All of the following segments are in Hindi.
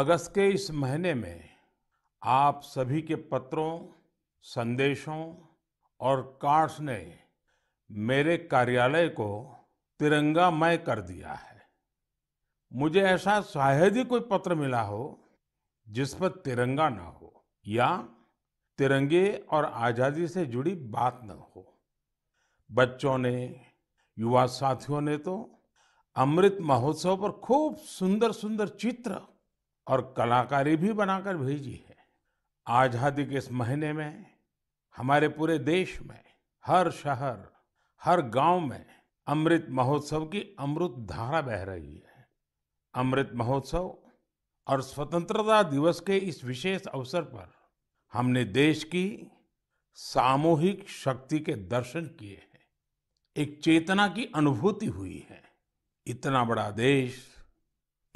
अगस्त के इस महीने में आप सभी के पत्रों संदेशों और कार्ड्स ने मेरे कार्यालय को तिरंगामय कर दिया है मुझे ऐसा शायद ही कोई पत्र मिला हो जिस पर तिरंगा ना हो या तिरंगे और आज़ादी से जुड़ी बात न हो बच्चों ने युवा साथियों ने तो अमृत महोत्सव पर खूब सुंदर सुंदर चित्र और कलाकारी भी बनाकर भेजी है आज़ादी के इस महीने में हमारे पूरे देश में हर शहर हर गांव में अमृत महोत्सव की अमृत धारा बह रही है अमृत महोत्सव और स्वतंत्रता दिवस के इस विशेष अवसर पर हमने देश की सामूहिक शक्ति के दर्शन किए हैं एक चेतना की अनुभूति हुई है इतना बड़ा देश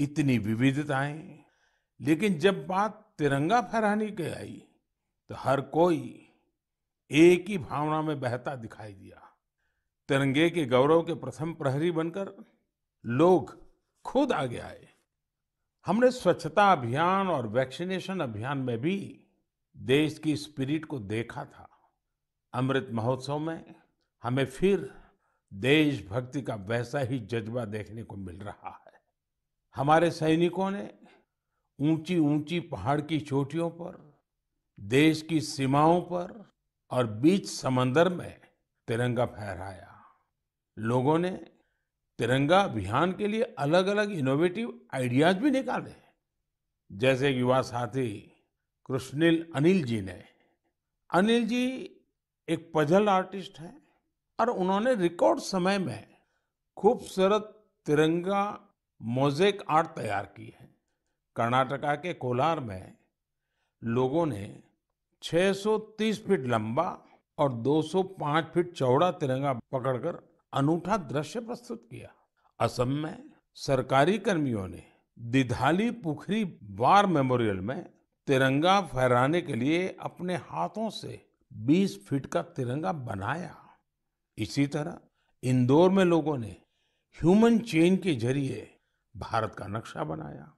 इतनी विविधताएं लेकिन जब बात तिरंगा फहराने की आई तो हर कोई एक ही भावना में बहता दिखाई दिया तिरंगे के गौरव के प्रथम प्रहरी बनकर लोग खुद आगे आए हमने स्वच्छता अभियान और वैक्सीनेशन अभियान में भी देश की स्पिरिट को देखा था अमृत महोत्सव में हमें फिर देशभक्ति का वैसा ही जज्बा देखने को मिल रहा है हमारे सैनिकों ने ऊंची ऊंची पहाड़ की चोटियों पर देश की सीमाओं पर और बीच समंदर में तिरंगा फहराया लोगों ने तिरंगा अभियान के लिए अलग अलग इनोवेटिव आइडियाज भी निकाले जैसे युवा साथी कृष्णिल अनिल जी ने अनिल जी एक पजल आर्टिस्ट हैं और उन्होंने रिकॉर्ड समय में खूबसूरत तिरंगा मोजेक आर्ट तैयार की है कर्नाटका के कोलार में लोगों ने 630 फीट लंबा और 205 फीट चौड़ा तिरंगा पकड़कर अनूठा दृश्य प्रस्तुत किया असम में सरकारी कर्मियों ने दिधाली पुखरी वार मेमोरियल में तिरंगा फहराने के लिए अपने हाथों से 20 फीट का तिरंगा बनाया इसी तरह इंदौर में लोगों ने ह्यूमन चेन के जरिए भारत का नक्शा बनाया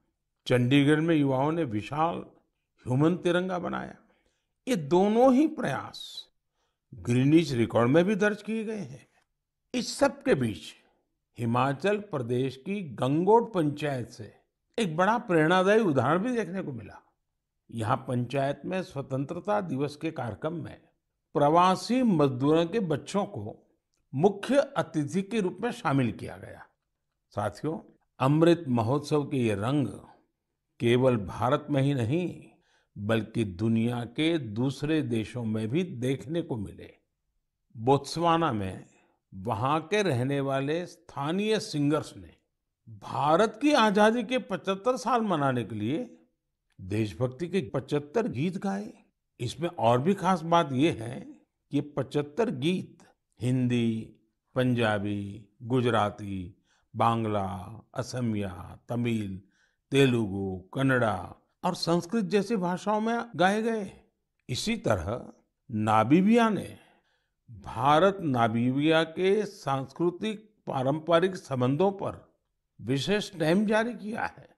चंडीगढ़ में युवाओं ने विशाल ह्यूमन तिरंगा बनाया ये दोनों ही प्रयास ग्रीनिज रिकॉर्ड में भी दर्ज किए गए हैं इस सब के बीच हिमाचल प्रदेश की गंगोट पंचायत से एक बड़ा प्रेरणादायी उदाहरण भी देखने को मिला यहाँ पंचायत में स्वतंत्रता दिवस के कार्यक्रम में प्रवासी मजदूरों के बच्चों को मुख्य अतिथि के रूप में शामिल किया गया साथियों अमृत महोत्सव के ये रंग केवल भारत में ही नहीं बल्कि दुनिया के दूसरे देशों में भी देखने को मिले बोत्सवाना में वहां के रहने वाले स्थानीय सिंगर्स ने भारत की आजादी के 75 साल मनाने के लिए देशभक्ति के 75 गीत गाए इसमें और भी खास बात यह है कि 75 गीत हिंदी पंजाबी गुजराती बांग्ला असमिया तमिल तेलुगु कन्नड़ा और संस्कृत जैसी भाषाओं में गाए गए इसी तरह नाबीबिया ने भारत नाबीबिया के सांस्कृतिक पारंपरिक संबंधों पर विशेष टाइम जारी किया है